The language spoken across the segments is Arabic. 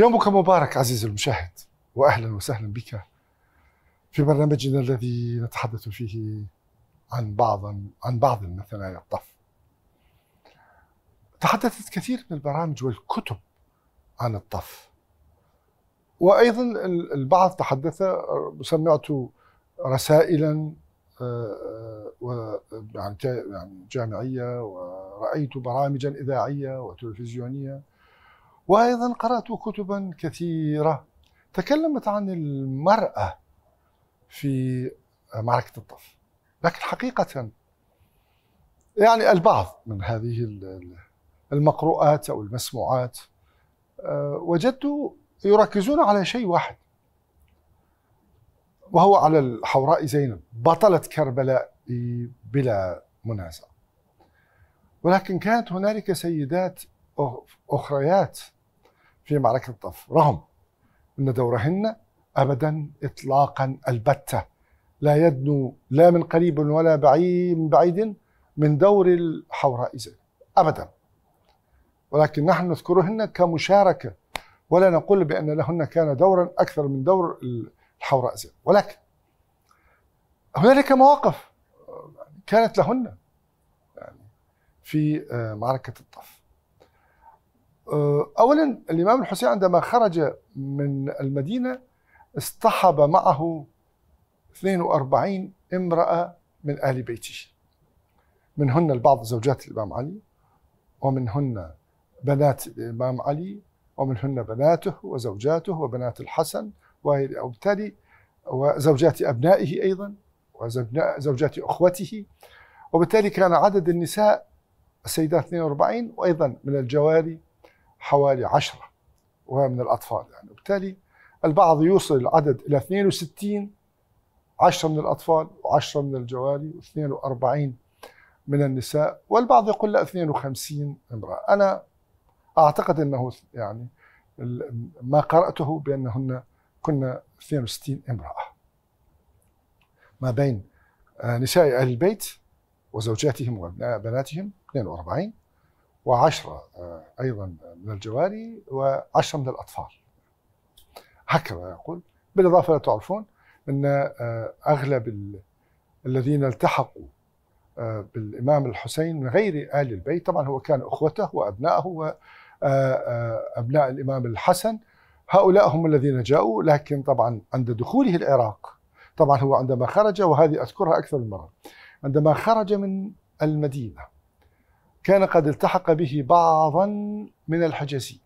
يومك مبارك عزيزي المشاهد واهلا وسهلا بك في برنامجنا الذي نتحدث فيه عن بعض عن بعض من ثنايا الطف. تحدثت كثير من البرامج والكتب عن الطف. وايضا البعض تحدث سمعت رسائلا آه، آه، و يعني, يعني جامعيه ورايت برامجا اذاعيه وتلفزيونيه وأيضا قرأت كتبا كثيرة تكلمت عن المرأة في معركة الطف لكن حقيقة يعني البعض من هذه المقروءات أو المسموعات آه، وجدت يركزون على شيء واحد وهو على الحوراء زينب بطلة كربلاء بلا منازع ولكن كانت هنالك سيدات أخريات في معركة الطف رغم أن دورهن أبدا إطلاقا البتة لا يدنو لا من قريب ولا بعيد من بعيد من دور الحوراء زين أبدا ولكن نحن نذكرهن كمشاركة ولا نقول بأن لهن كان دورا أكثر من دور الحوراء زين ولكن هنالك مواقف كانت لهن يعني في آه، معركة الطف آه، اولا الامام الحسين عندما خرج من المدينه اصطحب معه 42 امراه من ال بيته منهن البعض زوجات الامام علي ومنهن بنات الامام علي ومنهن بناته وزوجاته وبنات الحسن وبالتالي وزوجات ابنائه ايضا وزوجات اخوته وبالتالي كان عدد النساء السيدات 42 وايضا من الجواري حوالي عشرة ومن الأطفال يعني وبالتالي البعض يوصل العدد إلى 62 10 من الأطفال و10 من الجواري و42 من النساء والبعض يقول لا 52 امرأة أنا أعتقد أنه يعني ما قرأته بأنهن كنا 62 امرأة ما بين آه، نساء أهل البيت وزوجاتهم وبناتهم 42 وعشرة آه، أيضا من الجواري وعشرة من الأطفال هكذا يقول بالإضافة تعرفون أن آه، أغلب الذين التحقوا آه، بالإمام الحسين من غير آل البيت طبعا هو كان أخوته وأبنائه وأبناء الإمام الحسن هؤلاء هم الذين جاءوا لكن طبعا عند دخوله العراق طبعا هو عندما خرج وهذه أذكرها أكثر من مرة عندما خرج من المدينة كان قد التحق به بعضا من الحجازي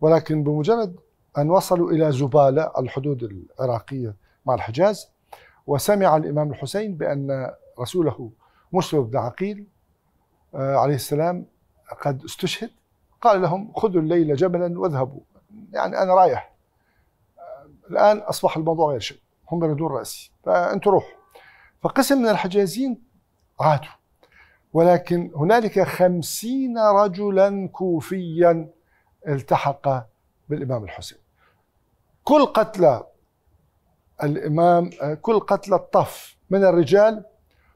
ولكن بمجرد أن وصلوا إلى زبالة الحدود العراقية مع الحجاز وسمع الإمام الحسين بأن رسوله مسلم بن عقيل آه، عليه السلام قد استشهد قال لهم خذوا الليل جبلا واذهبوا يعني أنا رايح آه، الآن أصبح الموضوع غير شيء هم يردون رأسي فأنتوا روحوا فقسم من الحجازين عادوا ولكن هنالك خمسين رجلا كوفيا التحق بالإمام الحسين كل قتلى الإمام كل قتلى الطف من الرجال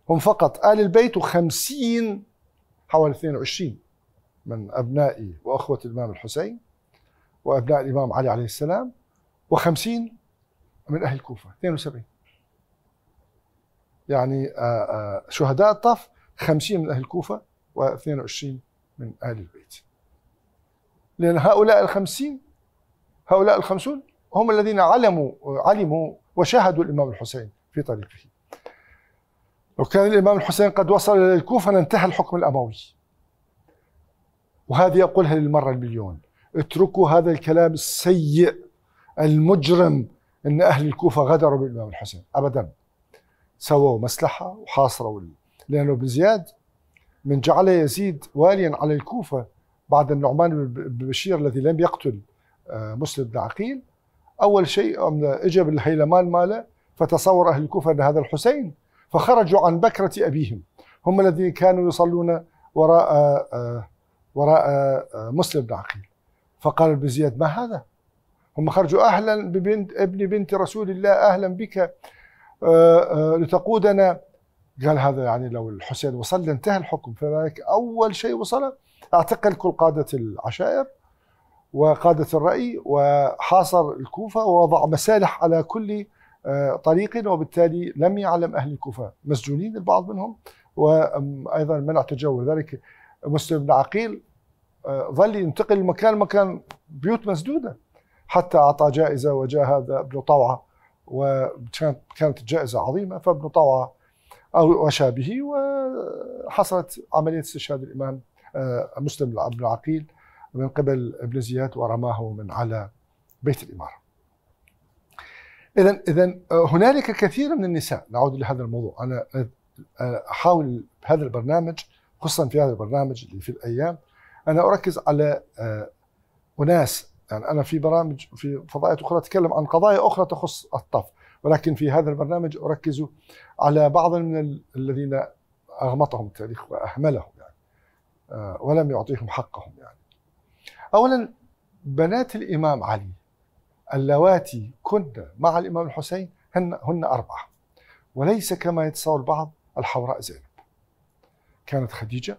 هم فقط آل البيت وخمسين حوالي 22 من أبنائي وأخوة الإمام الحسين وأبناء الإمام علي عليه السلام وخمسين من أهل الكوفة 72 يعني آه، آه، شهداء الطف 50 من أهل الكوفة و22 من أهل البيت لأن هؤلاء الخمسين هؤلاء الخمسون هم الذين علموا علموا وشاهدوا الإمام الحسين في طريقه لو كان الإمام الحسين قد وصل إلى الكوفة لانتهى الحكم الأموي وهذه اقولها للمرة المليون اتركوا هذا الكلام السيء المجرم أن أهل الكوفة غدروا بالإمام الحسين أبدا سووا مسلحة وحاصروا لأنه ابن زياد من جعل يزيد واليا على الكوفة بعد النعمان بن بشير الذي لم يقتل آه، مسلم بن عقيل أول شيء آه، اجى بالهيلمان ماله فتصور أهل الكوفة أن هذا الحسين فخرجوا عن بكرة أبيهم هم الذين كانوا يصلون وراء آه، وراء مسلم بن عقيل فقال ابن زياد ما هذا هم خرجوا أهلا ببنت ابن بنت رسول الله أهلا بك لتقودنا قال هذا يعني لو الحسين وصل لانتهى الحكم فذلك أول شيء وصله اعتقل كل قادة العشائر وقادة الرأي وحاصر الكوفة ووضع مسالح على كل آه، طريق وبالتالي لم يعلم أهل الكوفة مسجونين البعض منهم وأيضا منع تجول ذلك مسلم بن عقيل آه، ظل ينتقل من مكان لمكان بيوت مسدودة حتى أعطى جائزة وجاء هذا ابن طوعة وكانت جائزه عظيمة فابن طوعة أو وشابه وحصلت عملية استشهاد الإمام آه، مسلم بن العقيل من قبل ابن زياد ورماه من على بيت الإمارة إذا إذا آه، هنالك كثير من النساء نعود لهذا الموضوع أنا آه، أحاول بهذا البرنامج خصوصا في هذا البرنامج اللي في الأيام أنا أركز على أناس يعني أنا في برامج في فضائيات أخرى أتكلم عن قضايا أخرى تخص الطف ولكن في هذا البرنامج أركز على بعض من الذين أغمطهم التاريخ وأهملهم يعني آه، ولم يعطيهم حقهم يعني أولا بنات الإمام علي اللواتي كن مع الإمام الحسين هن, هن أربعة وليس كما يتصور البعض الحوراء زينب كانت خديجة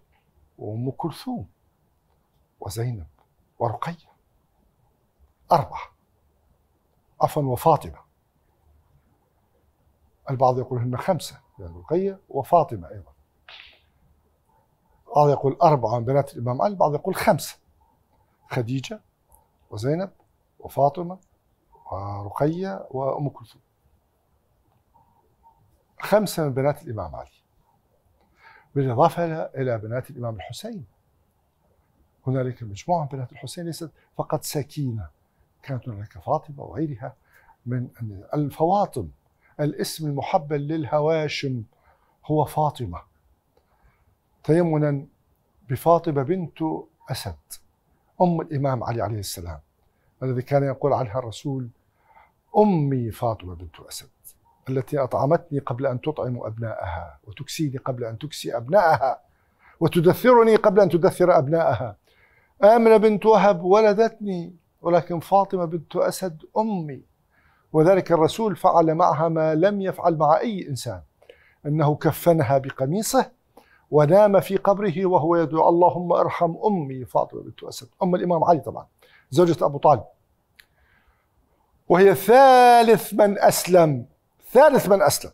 وأم كلثوم وزينب ورقية أربعة عفوا وفاطمة البعض يقول هن خمسة يعني رقية وفاطمة أيضا البعض يقول أربعة من بنات الإمام علي البعض يقول خمسة خديجة وزينب وفاطمة ورقية وأم كلثوم خمسة من بنات الإمام علي بالإضافة إلى بنات الإمام الحسين هنالك مجموعة من بنات الحسين ليست فقط سكينة كانت هنالك فاطمة وغيرها من الفواطم الاسم المحبل للهواشم هو فاطمة تيمنا بفاطمة بنت أسد أم الإمام علي عليه السلام الذي كان يقول عنها الرسول أمي فاطمة بنت أسد التي أطعمتني قبل أن تطعم أبناءها وتكسيني قبل أن تكسي أبناءها وتدثرني قبل أن تدثر أبناءها آمنة بنت وهب ولدتني ولكن فاطمة بنت أسد أمي وذلك الرسول فعل معها ما لم يفعل مع أي إنسان أنه كفنها بقميصه ونام في قبره وهو يدعو اللهم ارحم أمي فاطمة بنت أسد أم الإمام علي طبعا زوجة أبو طالب وهي ثالث من أسلم ثالث من أسلم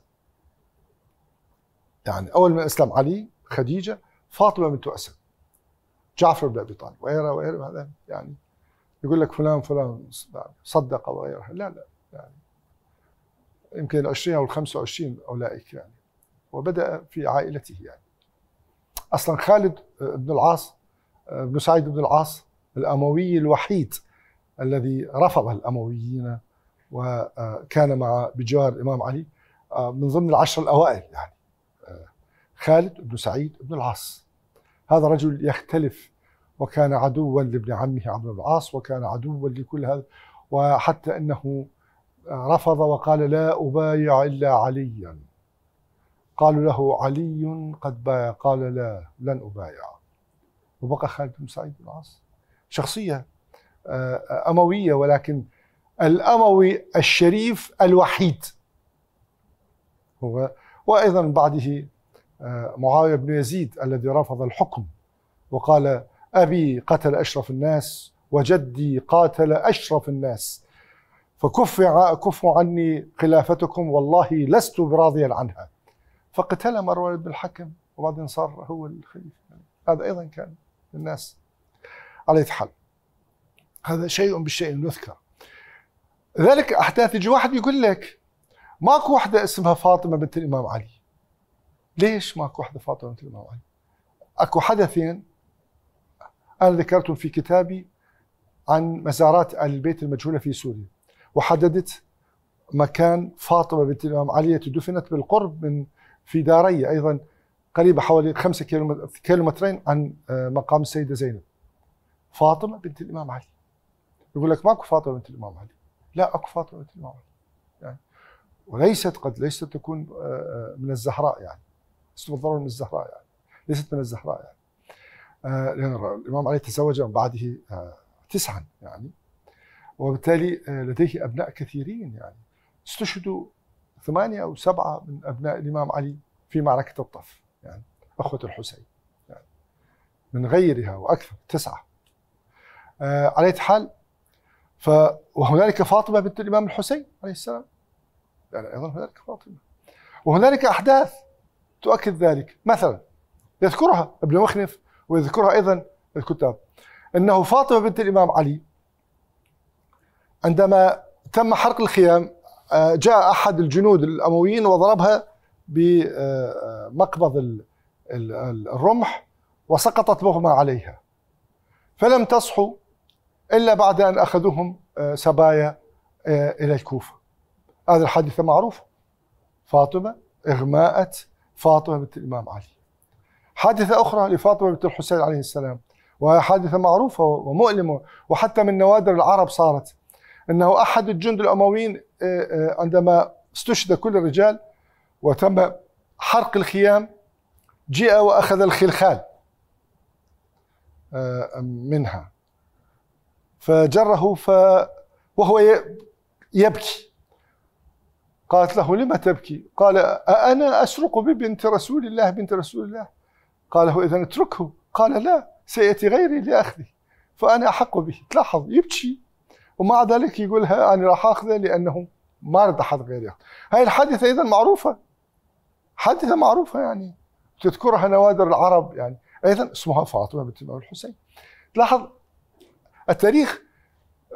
يعني أول من أسلم علي خديجة فاطمة بنت أسد جعفر بن أبي طالب وغيره وغيره هذا يعني يقول لك فلان فلان صدق وغيره لا لا يعني يمكن 20 أو ال 25 أولئك يعني وبدأ في عائلته يعني أصلا خالد بن العاص بن سعيد بن العاص الأموي الوحيد الذي رفض الأمويين وكان مع بجوار الإمام علي من ضمن العشر الأوائل يعني خالد بن سعيد بن العاص هذا رجل يختلف وكان عدوا لابن عمه عمرو بن العاص وكان عدوا لكل هذا وحتى انه رفض وقال لا أبايع إلا عليا قالوا له علي قد بايع قال لا لن أبايع وبقى خالد بن سعيد بن العاص شخصية آه، أموية ولكن الأموي الشريف الوحيد هو وأيضا بعده آه، معاوية بن يزيد الذي رفض الحكم وقال أبي قتل أشرف الناس وجدي قاتل أشرف الناس فكف كفوا عني خلافتكم والله لست براضيا عنها فقتل مروان بن الحكم وبعدين صار هو الخليفة هذا أيضا كان الناس على حال هذا شيء بالشيء يذكر ذلك أحداث يجي واحد يقول لك ماكو وحدة اسمها فاطمة بنت الإمام علي ليش ماكو وحدة فاطمة بنت الإمام علي أكو حدثين أنا ذكرتهم في كتابي عن مزارات آل البيت المجهولة في سوريا وحددت مكان فاطمة بنت الإمام علي دفنت بالقرب من في داري أيضا قريبة حوالي خمسة كيلومترين عن آه، مقام السيدة زينب فاطمة بنت الإمام علي يقول لك ماكو فاطمة بنت الإمام علي لا أكو فاطمة بنت الإمام علي يعني وليست قد ليست تكون آه، آه، من الزهراء يعني ليست بالضرورة من الزهراء يعني ليست من الزهراء يعني لأن الإمام علي تزوج من بعده تسعا يعني وبالتالي آه، لديه أبناء كثيرين يعني استشهدوا ثمانية أو سبعة من أبناء الإمام علي في معركة الطف يعني أخوة الحسين يعني من غيرها وأكثر تسعة آه على حال ف وهنالك فاطمة بنت الإمام الحسين عليه السلام يعني أيضا هنالك فاطمة وهنالك أحداث تؤكد ذلك مثلا يذكرها ابن مخنف ويذكرها أيضا الكتاب أنه فاطمة بنت الإمام علي عندما تم حرق الخيام آه، جاء احد الجنود الامويين وضربها بمقبض الرمح وسقطت مغمى عليها فلم تصحو الا بعد ان اخذوهم آه، سبايا آه، الى الكوفه هذه الحادثه معروفه فاطمه اغماءت فاطمه بنت الامام علي حادثه اخرى لفاطمه بنت الحسين عليه السلام وهي حادثه معروفه ومؤلمه وحتى من نوادر العرب صارت أنه أحد الجند الأمويين آه، آه، عندما استشهد كل الرجال وتم حرق الخيام جاء وأخذ الخلخال آه، منها فجره ف وهو يبكي قالت له لما تبكي قال أنا أسرق ببنت رسول الله بنت رسول الله قال له إذا اتركه قال لا سيأتي غيري لأخذه فأنا أحق به تلاحظ يبكي ومع ذلك يقول انا راح اخذه لانه ما رد احد غيري هاي الحادثه اذا معروفه حادثه معروفه يعني تذكرها نوادر العرب يعني ايضا اسمها فاطمه بنت الامام الحسين تلاحظ التاريخ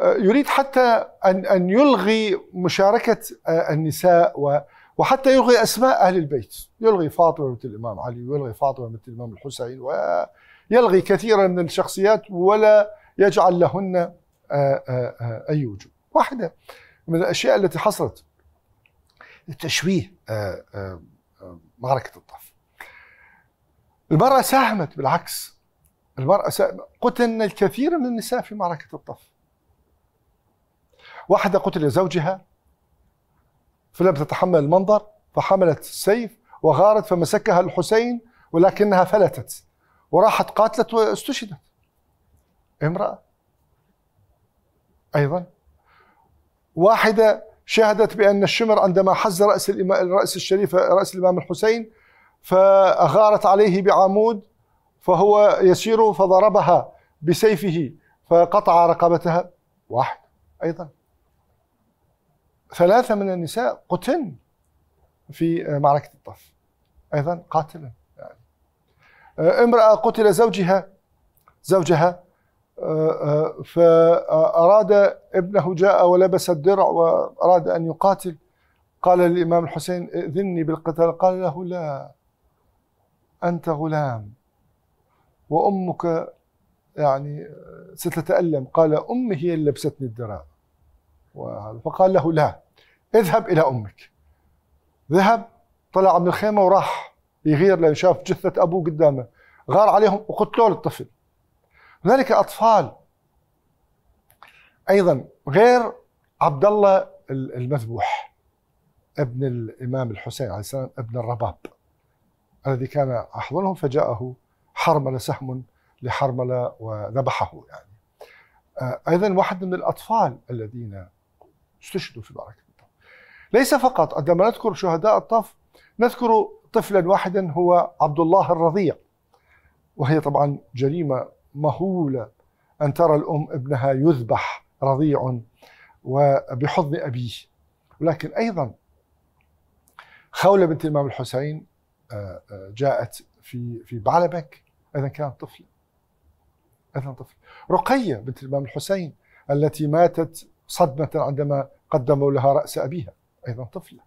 آه، يريد حتى ان ان يلغي مشاركه آه، النساء و وحتى يلغي اسماء اهل البيت يلغي فاطمه بنت الامام علي ويلغي فاطمه بنت الامام الحسين ويلغي كثيرا من الشخصيات ولا يجعل لهن آه، آه، آه، أي وجود واحدة من الأشياء التي حصلت تشويه معركة الطف المرأة ساهمت بالعكس المرأة ساهمت. قتلنا الكثير من النساء في معركة الطف واحدة قتل زوجها فلم تتحمل المنظر فحملت السيف وغارت فمسكها الحسين ولكنها فلتت وراحت قاتلت واستشهدت امرأة أيضا واحدة شهدت بأن الشمر عندما حز رأس الرأس الشريف رأس الإمام الحسين فأغارت عليه بعمود فهو يسير فضربها بسيفه فقطع رقبتها واحد أيضا ثلاثة من النساء قتلن في معركة الطف أيضا قاتلا يعني. امرأة قتل زوجها زوجها فأراد ابنه جاء ولبس الدرع وأراد أن يقاتل قال للإمام الحسين ائذني بالقتال قال له لا أنت غلام وأمك يعني ستتألم قال أمي هي اللي لبستني الدرع فقال له لا اذهب إلى أمك ذهب طلع من الخيمة وراح يغير لأن شاف جثة أبوه قدامه غار عليهم وقتلوا الطفل هنالك اطفال ايضا غير عبد الله المذبوح ابن الامام الحسين عليه السلام ابن الرباب الذي كان احضنهم فجاءه حرمله سهم لحرمله وذبحه يعني آه، ايضا واحد من الاطفال الذين استشهدوا في معركه الطف ليس فقط عندما نذكر شهداء الطف نذكر طفلا واحدا هو عبد الله الرضيع وهي طبعا جريمه مهولة أن ترى الأم ابنها يذبح رضيع وبحضن أبيه ولكن أيضا خولة بنت الإمام الحسين آه، آه، جاءت في في بعلبك إذا كانت طفلة أيضا طفلة رقية بنت الإمام الحسين التي ماتت صدمة عندما قدموا لها رأس أبيها أيضا طفلة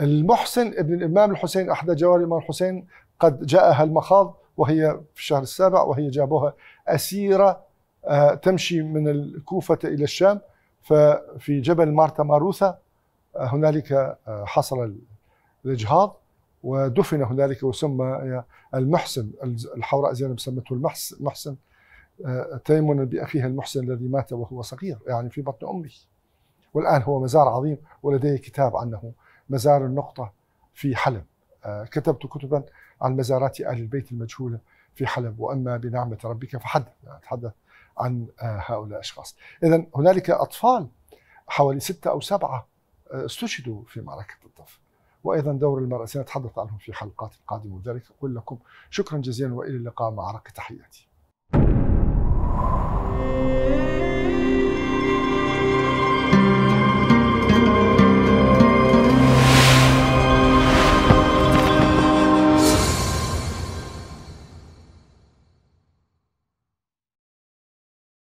المحسن ابن الإمام الحسين أحد جواري الإمام الحسين قد جاءها المخاض وهي في الشهر السابع وهي جابوها أسيرة آه، تمشي من الكوفة إلى الشام ففي جبل مارتا ماروثا آه، هنالك آه، حصل الإجهاض ودفن هنالك وسمى المحسن الحوراء زينب سمته المحسن تيمنا بأخيها المحسن الذي مات وهو صغير يعني في بطن أمه والآن هو مزار عظيم ولدي كتاب عنه مزار النقطة في حلب كتبت كتبا عن مزارات أهل البيت المجهولة في حلب وأما بنعمة ربك فحدث تحدث عن آه، هؤلاء الأشخاص إذا هنالك أطفال حوالي ستة أو سبعة آه، استشهدوا في معركة الضفة وأيضا دور المرأة سنتحدث عنهم في حلقات قادمة وذلك أقول لكم شكرا جزيلا وإلى اللقاء مع رقة تحياتي